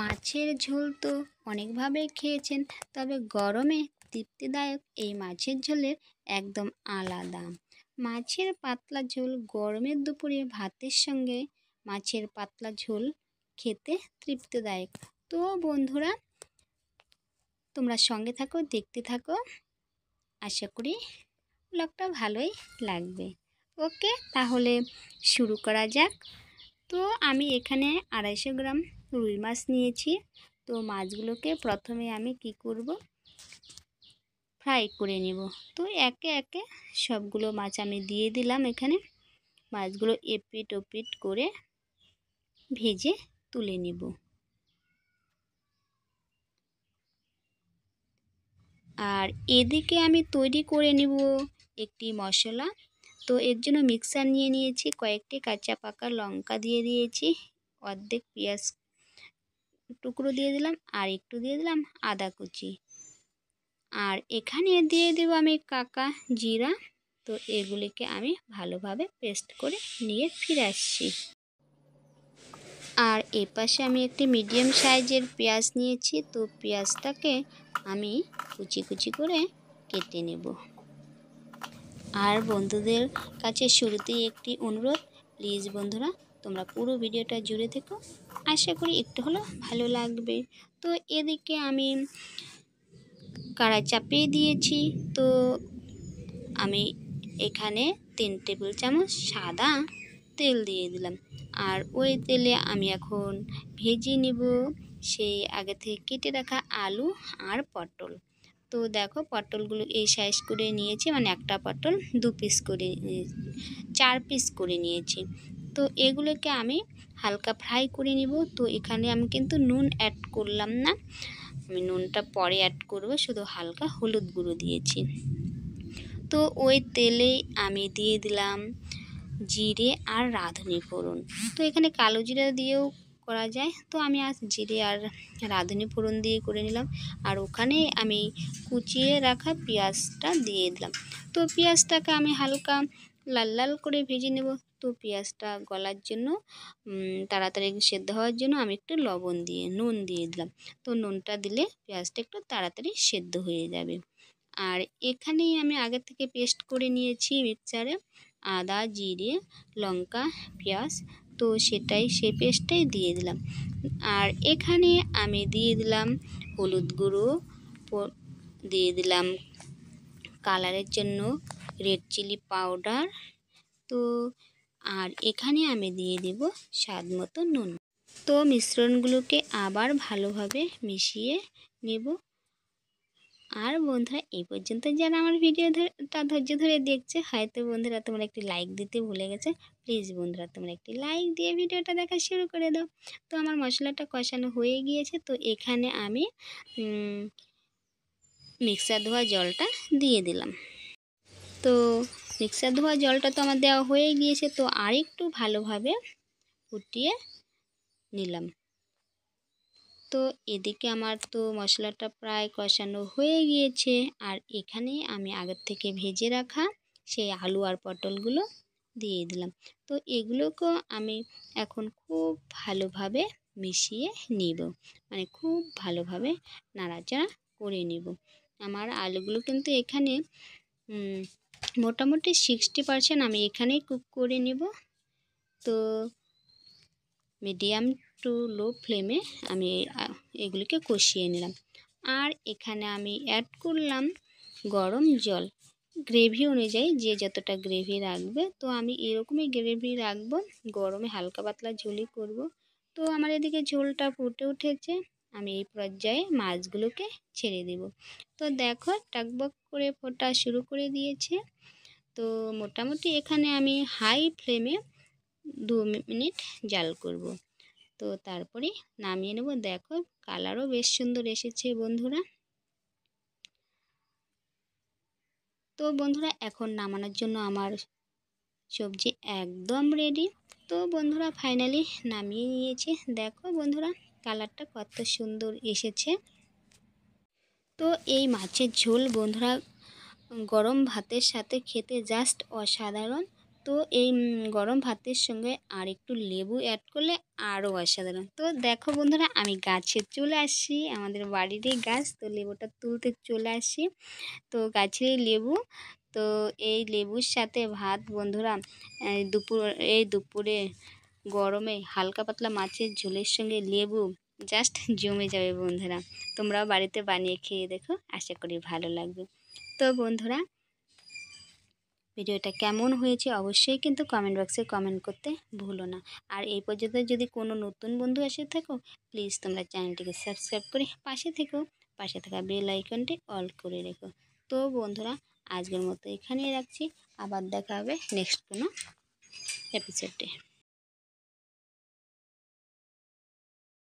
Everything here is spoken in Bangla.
মাছের ঝোল তো অনেকভাবে খেয়েছেন তবে গরমে তৃপ্তিদায়ক এই মাছের ঝোলের একদম আলাদা মাছের পাতলা ঝোল গরমের দুপুরে ভাতের সঙ্গে মাছের পাতলা ঝোল খেতে তৃপ্তিদায়ক তো বন্ধুরা তোমরা সঙ্গে থাকো দেখতে থাকো আশা করি ব্লগটা ভালোই লাগবে ওকে তাহলে শুরু করা যাক তো আমি এখানে আড়াইশো গ্রাম রুই মাছ নিয়েছি তো মাছগুলোকে প্রথমে আমি কি করব ফ্রাই করে নেব তো একে একে সবগুলো মাছ আমি দিয়ে দিলাম এখানে মাছগুলো এপিট ওপিট করে ভেজে তুলে নেব আর এদিকে আমি তৈরি করে নিব একটি মশলা তো এর জন্য মিক্সার নিয়ে নিয়েছি কয়েকটি কাঁচা পাকা লঙ্কা দিয়ে দিয়েছি অর্ধেক পেঁয়াজ টুকরো দিয়ে দিলাম আর একটু দিয়ে দিলাম আদা কুচি আর এখানে দিয়ে দেবো আমি কাকা জিরা তো এগুলিকে আমি ভালোভাবে পেস্ট করে নিয়ে ফিরে আসছি আর এপাশে আমি একটি মিডিয়াম সাইজের পেঁয়াজ নিয়েছি তো পেঁয়াজটাকে আমি কুচি কুচি করে কেটে নেব আর বন্ধুদের কাছে শুরুতেই একটি অনুরোধ প্লিজ বন্ধুরা তোমরা পুরো ভিডিওটা জুড়ে থেকো আশা করি একটু হলেও ভালো লাগবে তো এদিকে আমি কাড়া চাপিয়ে দিয়েছি তো আমি এখানে তিন টেবিল চামচ সাদা তেল দিয়ে দিলাম আর ওই তেলে আমি এখন ভেজে নিব সেই আগে থেকে কেটে রাখা আলু আর পটল তো দেখো পটলগুলো এই সাইজ করে নিয়েছি মানে একটা পটল দু পিস করে চার পিস করে নিয়েছি তো এগুলোকে আমি হালকা ফ্রাই করে নিব তো এখানে আমি কিন্তু নুন অ্যাড করলাম না আমি নুনটা পরে অ্যাড করব শুধু হালকা হলুদ গুঁড়ো দিয়েছি তো ওই তেলে আমি দিয়ে দিলাম জিরে আর রাঁধুনি ফোড়ন তো এখানে কালো জিরা দিয়েও করা যায় তো আমি আজ জিরে আর রাঁধুনি ফোড়ন দিয়ে করে নিলাম আর ওখানে আমি কুচিয়ে রাখা পেঁয়াজটা দিয়ে দিলাম তো পেঁয়াজটাকে আমি হালকা লাল লাল করে ভেজে নেব তো পেঁয়াজটা গলার জন্য তাড়াতাড়ি সেদ্ধ হওয়ার জন্য আমি একটু লবণ দিয়ে নুন দিয়ে দিলাম তো নুনটা দিলে পেঁয়াজটা একটু তাড়াতাড়ি সেদ্ধ হয়ে যাবে আর এখানেই আমি আগে থেকে পেস্ট করে নিয়েছি মিক্সারে আদা জিরে লঙ্কা পেঁয়াজ তো সেটাই সে পেস্টটাই দিয়ে দিলাম আর এখানে আমি দিয়ে দিলাম হলুদ গুঁড়ো দিয়ে দিলাম কালারের জন্য রেড চিলি পাউডার তো আর এখানে আমি দিয়ে দেব স্বাদ মতো নুন তো মিশ্রণগুলোকে আবার ভালোভাবে মিশিয়ে নেব আর বন্ধুরা এই পর্যন্ত যারা আমার ভিডিওটা ধৈর্য ধরে দেখছে হয়তো বন্ধুরা তোমরা একটি লাইক দিতে ভুলে গেছে প্লিজ বন্ধুরা তোমরা একটি লাইক দিয়ে ভিডিওটা দেখা শুরু করে দাও তো আমার মশলাটা কষানো হয়ে গিয়েছে তো এখানে আমি মিক্সার ধোয়া জলটা দিয়ে দিলাম তো মিক্সার ধোয়া জলটা তো আমার দেওয়া হয়ে গিয়েছে তো আরেকটু ভালোভাবে ফুটিয়ে নিলাম তো এদিকে আমার তো মশলাটা প্রায় কষানো হয়ে গিয়েছে আর এখানে আমি আগের থেকে ভেজে রাখা সেই আলু আর পটলগুলো দিয়ে দিলাম তো এগুলোকেও আমি এখন খুব ভালোভাবে মিশিয়ে নিব মানে খুব ভালোভাবে নাড়াচাড়া করে নিব আমার আলুগুলো কিন্তু এখানে মোটামুটি সিক্সটি পারসেন্ট আমি এখানেই কুক করে নেব তো মিডিয়াম টু লো ফ্লেমে আমি এগুলিকে কষিয়ে নিলাম আর এখানে আমি অ্যাড করলাম গরম জল গ্রেভি অনুযায়ী যে যতটা গ্রেভি রাখবে তো আমি এরকমই গ্রেভি রাখবো গরমে হালকা পাতলা ঝোলই করব তো আমার এদিকে ঝোলটা ফুটে উঠেছে আমি এই পর্যায়ে মাছগুলোকে ছেড়ে দেব তো দেখো টাকবক করে ফোটা শুরু করে দিয়েছে তো মোটামুটি এখানে আমি হাই ফ্লেমে দু মিনিট জাল করব। তো তারপরে নামিয়ে নেব দেখো কালারও বেশ সুন্দর এসেছে বন্ধুরা তো বন্ধুরা এখন নামানোর জন্য আমার সবজি একদম রেডি তো বন্ধুরা ফাইনালি নামিয়ে নিয়েছে দেখো বন্ধুরা কালারটা কত সুন্দর এসেছে তো এই মাছের ঝোল বন্ধুরা গরম ভাতের সাথে খেতে জাস্ট অসাধারণ তো এই গরম ভাতের সঙ্গে আর একটু লেবু অ্যাড করলে আরও অসাধারণ তো দেখো বন্ধুরা আমি গাছে চলে আসি আমাদের বাড়িরই গাছ তো লেবুটা তুলতে চলে আসি তো গাছের লেবু তো এই লেবুর সাথে ভাত বন্ধুরা দুপুর এই দুপুরে গরমে হালকা পাতলা মাছের ঝোলের সঙ্গে লেবু জাস্ট জমে যাবে বন্ধুরা তোমরাও বাড়িতে বানিয়ে খেয়ে দেখো আশা করি ভালো লাগবে তো বন্ধুরা ভিডিওটা কেমন হয়েছে অবশ্যই কিন্তু কমেন্ট বক্সে কমেন্ট করতে ভুলো না আর এই পর্যন্ত যদি কোনো নতুন বন্ধু এসে থাকো প্লিজ তোমরা চ্যানেলটিকে সাবস্ক্রাইব করে পাশে থেকো পাশে থাকা বেল আইকনটি অল করে রেখো তো বন্ধুরা আজকের মতো এখানেই রাখছি আবার দেখা হবে নেক্সট কোনো এপিসোডে